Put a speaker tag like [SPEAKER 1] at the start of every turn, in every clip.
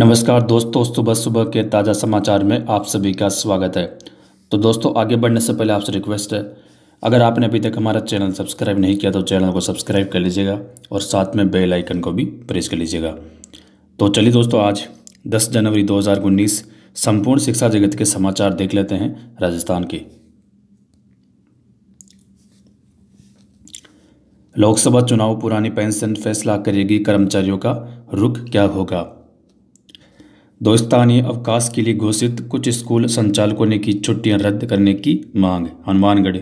[SPEAKER 1] नमस्कार दोस्तों सुबह सुबह के ताज़ा समाचार में आप सभी का स्वागत है तो दोस्तों आगे बढ़ने से पहले आपसे रिक्वेस्ट है अगर आपने अभी तक हमारा चैनल सब्सक्राइब नहीं किया तो चैनल को सब्सक्राइब कर लीजिएगा और साथ में बेल आइकन को भी प्रेस कर लीजिएगा तो चलिए दोस्तों आज 10 जनवरी 2019 संपूर्ण शिक्षा जगत के समाचार देख लेते हैं राजस्थान के लोकसभा चुनाव पुरानी पेंशन फैसला करेगी कर्मचारियों का रुख क्या होगा दोस्तानी अवकाश के लिए घोषित कुछ स्कूल संचालकों ने की छुट्टियां रद्द करने की मांग हनुमानगढ़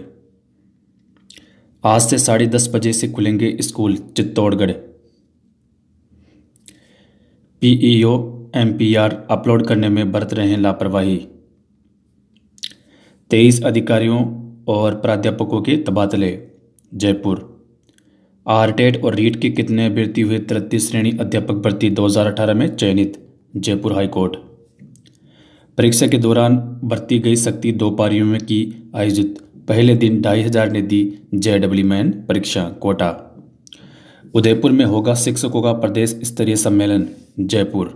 [SPEAKER 1] आज से साढ़े दस बजे से खुलेंगे school Chittorgarh PEO MPR upload करने में बरत रहे हैं लापरवाही तेईस अधिकारियों और प्राध्यापकों के तबादले जयपुर आरटेट और रीट के कितने अभ्यर्थी हुए तृतीय श्रेणी अध्यापक भर्ती 2018 में चयनित जयपुर हाईकोर्ट परीक्षा के दौरान बरती गई सख्ती दो पारियों में की आयोजित पहले दिन ढाई हजार ने दी जे डब्ल्यू मैन परीक्षा कोटा उदयपुर में होगा शिक्षकों का प्रदेश स्तरीय सम्मेलन जयपुर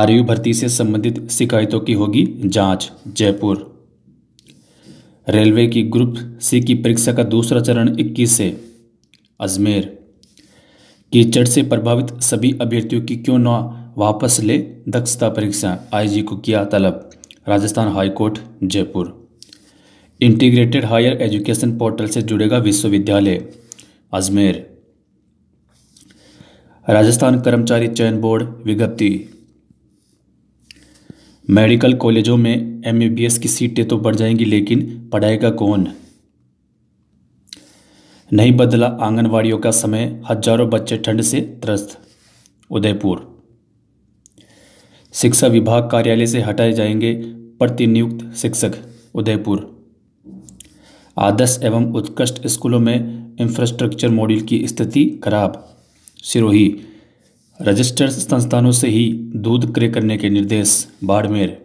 [SPEAKER 1] आरयू भर्ती से संबंधित शिकायतों की होगी जांच जयपुर रेलवे की ग्रुप सी की परीक्षा का दूसरा चरण 21 से अजमेर कीचड़ से प्रभावित सभी अभ्यर्थियों की क्यों ना वापस ले दक्षता परीक्षा आईजी को किया तलब Rajasthan high court Jaipur integrated higher education portal से जुड़ेगा विश्वविद्यालय अजमेर राजस्थान कर्मचारी चयन बोर्ड विज्ञप्ति मेडिकल कॉलेजों में एम की सीटें तो बढ़ जाएंगी लेकिन पढ़ाएगा कौन नहीं बदला आंगनवाड़ियों का समय हजारों बच्चे ठंड से त्रस्त उदयपुर शिक्षा विभाग कार्यालय से हटाए जाएंगे प्रतिनियुक्त शिक्षक उदयपुर आदर्श एवं उत्कृष्ट स्कूलों में इंफ्रास्ट्रक्चर मॉड्यूल की स्थिति खराब सिरोही रजिस्टर्ड संस्थानों से ही दूध क्रय करने के निर्देश बाड़मेर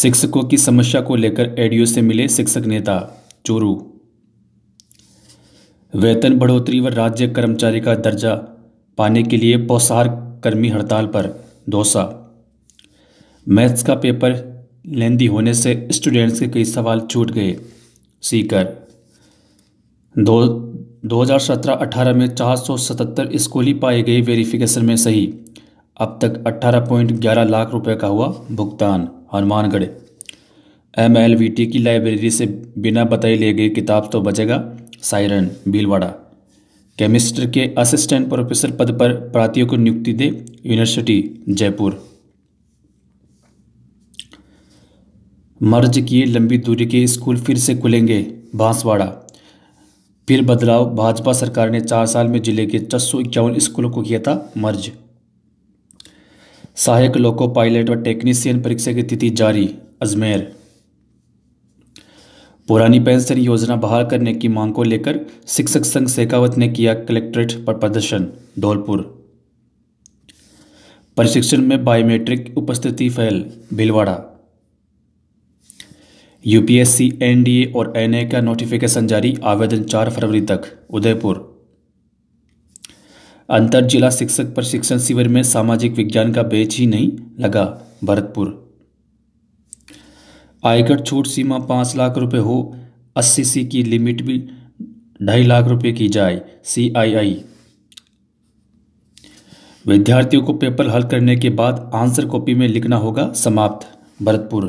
[SPEAKER 1] शिक्षकों की समस्या को लेकर एडीओ से मिले शिक्षक नेता चोरू वेतन बढ़ोतरी व राज्य कर्मचारी का दर्जा पाने के लिए पोसार कर्मी हड़ताल पर डोसा मैथ्स का पेपर लेंदी होने से स्टूडेंट्स के कई सवाल छूट गए सीकर दो 2017-18 में 477 स्कूली पाए गए वेरिफिकेशन में सही अब तक 18.11 लाख रुपए का हुआ भुगतान हनुमानगढ़ एम की लाइब्रेरी से बिना बताए ले गई किताब तो बचेगा सायरन भीलवाड़ा केमिस्ट्री के असिस्टेंट प्रोफेसर पद पर प्रार्थियों को नियुक्ति दे यूनिवर्सिटी जयपुर मर्ज किए लंबी दूरी के स्कूल फिर से खुलेंगे बांसवाड़ा फिर बदलाव भाजपा सरकार ने चार साल में जिले के छह सौ इक्यावन स्कूलों को किया था मर्ज सहायक लोको पायलट और टेक्नीशियन परीक्षा की तिथि जारी अजमेर पुरानी पेंशन योजना बहाल करने की मांग को लेकर शिक्षक संघ शेखावत ने किया कलेक्ट्रेट पर प्रदर्शन धौलपुर प्रशिक्षण में बायोमेट्रिक उपस्थिति फैल भीलवाड़ा यूपीएससी एनडीए और एनए का नोटिफिकेशन जारी आवेदन 4 फरवरी तक उदयपुर अंतर जिला शिक्षक प्रशिक्षण शिविर में सामाजिक विज्ञान का बेच ही नहीं लगा भरतपुर आयकर छूट सीमा पाँच लाख रुपए हो अस्सी सी की लिमिट भी ढाई लाख रुपए की जाए सी आई आई विद्यार्थियों को पेपर हल करने के बाद आंसर कॉपी में लिखना होगा समाप्त भरतपुर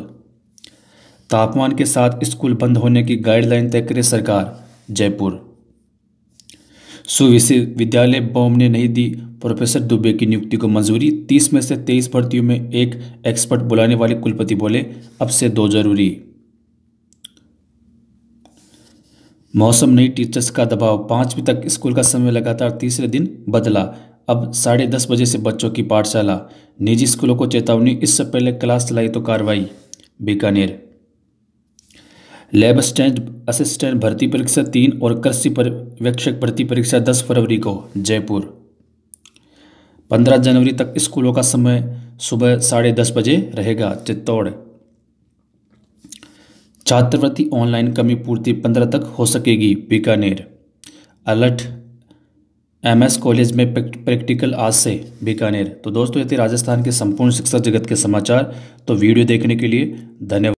[SPEAKER 1] तापमान के साथ स्कूल बंद होने की गाइडलाइन तय करे सरकार जयपुर विश्वविद्यालय बॉम ने नहीं दी प्रोफेसर दुबे की नियुक्ति को मंजूरी तीस में से तेईस भर्तियों में एक एक्सपर्ट बुलाने वाले कुलपति बोले अब से दो जरूरी मौसम नई टीचर्स का दबाव पांचवी तक स्कूल का समय लगातार तीसरे दिन बदला अब साढ़े दस बजे से बच्चों की पाठशाला निजी स्कूलों को चेतावनी इससे पहले क्लास चलाई तो कार्रवाई बीकानेर लैब असिस्टेंट असिस्टेंट भर्ती परीक्षा तीन और कृषि पर्यवेक्षक भर्ती परीक्षा दस फरवरी को जयपुर पंद्रह जनवरी तक स्कूलों का समय सुबह साढ़े दस बजे रहेगा चित्तौड़ छात्रवृत्ति ऑनलाइन कमी पूर्ति पंद्रह तक हो सकेगी बीकानेर अलर्ट एमएस कॉलेज में प्रैक्टिकल आज से बीकानेर तो दोस्तों ये राजस्थान के संपूर्ण शिक्षा जगत के समाचार तो वीडियो देखने के लिए धन्यवाद